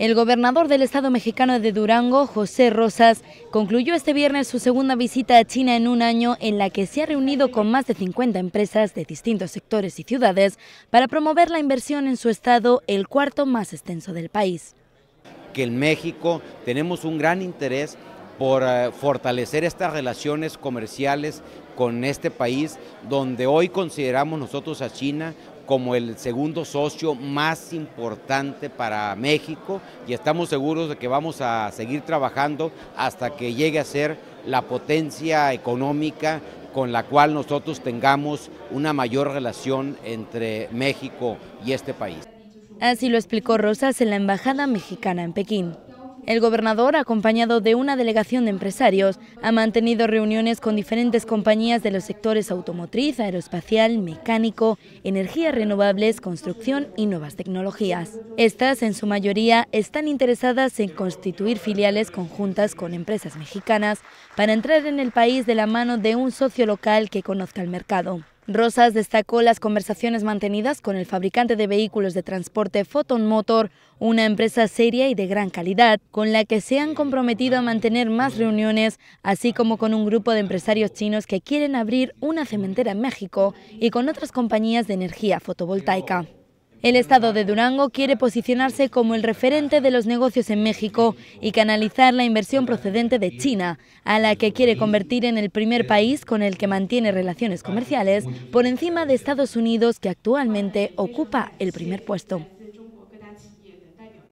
El gobernador del estado mexicano de Durango, José Rosas, concluyó este viernes su segunda visita a China en un año en la que se ha reunido con más de 50 empresas de distintos sectores y ciudades para promover la inversión en su estado, el cuarto más extenso del país. Que en México tenemos un gran interés por eh, fortalecer estas relaciones comerciales con este país, donde hoy consideramos nosotros a China como el segundo socio más importante para México y estamos seguros de que vamos a seguir trabajando hasta que llegue a ser la potencia económica con la cual nosotros tengamos una mayor relación entre México y este país. Así lo explicó Rosas en la Embajada Mexicana en Pekín. El gobernador, acompañado de una delegación de empresarios, ha mantenido reuniones con diferentes compañías de los sectores automotriz, aeroespacial, mecánico, energías renovables, construcción y nuevas tecnologías. Estas, en su mayoría, están interesadas en constituir filiales conjuntas con empresas mexicanas para entrar en el país de la mano de un socio local que conozca el mercado. Rosas destacó las conversaciones mantenidas con el fabricante de vehículos de transporte Photon Motor, una empresa seria y de gran calidad, con la que se han comprometido a mantener más reuniones, así como con un grupo de empresarios chinos que quieren abrir una cementera en México y con otras compañías de energía fotovoltaica. El Estado de Durango quiere posicionarse como el referente de los negocios en México y canalizar la inversión procedente de China, a la que quiere convertir en el primer país con el que mantiene relaciones comerciales por encima de Estados Unidos, que actualmente ocupa el primer puesto.